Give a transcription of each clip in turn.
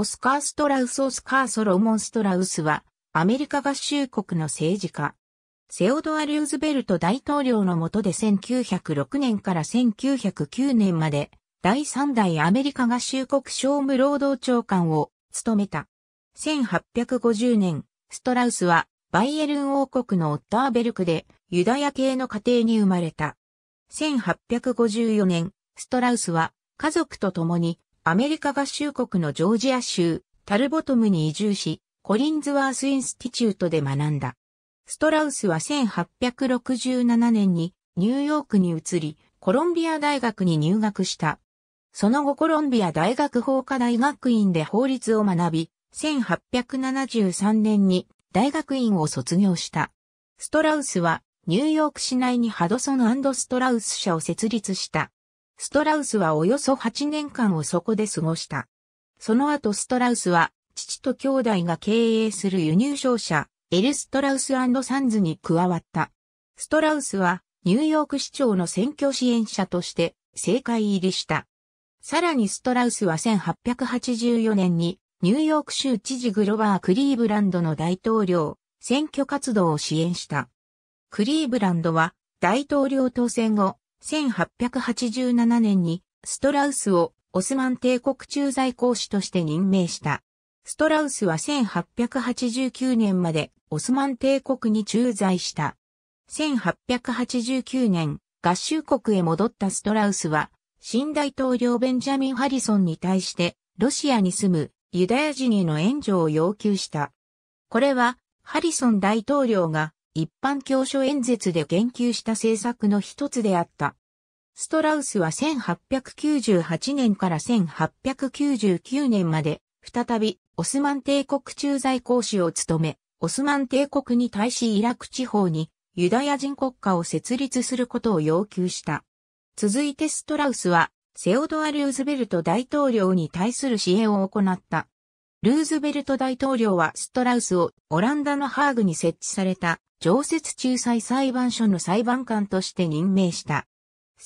オスカー・ストラウス・オスカー・ソロモン・ストラウスは、アメリカ合衆国の政治家。セオドア・ルーズベルト大統領の下で1906年から1909年まで、第3代アメリカ合衆国商務労働長官を務めた。1850年、ストラウスは、バイエルン王国のオッターベルクで、ユダヤ系の家庭に生まれた。1854年、ストラウスは、家族と共にアメリカ合衆国のジョージア州、タルボトムに移住し、コリンズワース・インスティチュートで学んだ。ストラウスは1867年にニューヨークに移り、コロンビア大学に入学した。その後コロンビア大学法科大学院で法律を学び、1873年に大学院を卒業した。ストラウスはニューヨーク市内にハドソンストラウス社を設立した。ストラウスはおよそ8年間をそこで過ごした。その後ストラウスは、父と兄弟が経営する輸入商社、エル・ストラウスサンズに加わった。ストラウスは、ニューヨーク市長の選挙支援者として、政界入りした。さらにストラウスは1884年に、ニューヨーク州知事グロバー・クリーブランドの大統領、選挙活動を支援した。クリーブランドは、大統領当選後、1887年にストラウスをオスマン帝国駐在公使として任命した。ストラウスは1889年までオスマン帝国に駐在した。1889年、合衆国へ戻ったストラウスは、新大統領ベンジャミン・ハリソンに対して、ロシアに住むユダヤ人への援助を要求した。これは、ハリソン大統領が一般教書演説で言及した政策の一つであった。ストラウスは1898年から1899年まで、再びオスマン帝国駐在公使を務め、オスマン帝国に対しイラク地方にユダヤ人国家を設立することを要求した。続いてストラウスは、セオドア・ルーズベルト大統領に対する支援を行った。ルーズベルト大統領はストラウスをオランダのハーグに設置された常設仲裁裁判所の裁判官として任命した。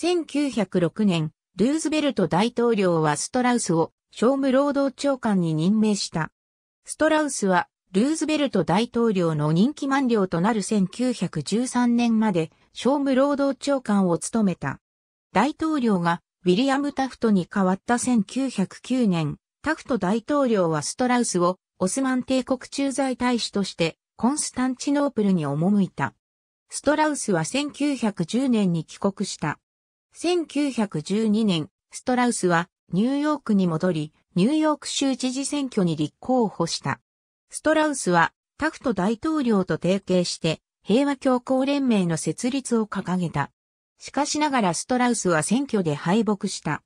1906年、ルーズベルト大統領はストラウスを商務労働長官に任命した。ストラウスは、ルーズベルト大統領の任期満了となる1913年まで商務労働長官を務めた。大統領がウィリアム・タフトに代わった1909年、タフト大統領はストラウスをオスマン帝国駐在大使としてコンスタンチノープルに赴いた。ストラウスは1910年に帰国した。1912年、ストラウスはニューヨークに戻り、ニューヨーク州知事選挙に立候補した。ストラウスはタフト大統領と提携して平和教皇連盟の設立を掲げた。しかしながらストラウスは選挙で敗北した。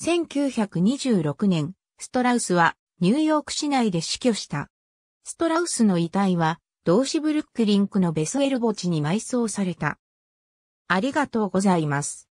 1926年、ストラウスはニューヨーク市内で死去した。ストラウスの遺体は、同志ブルックリンクのベスエル墓地に埋葬された。ありがとうございます。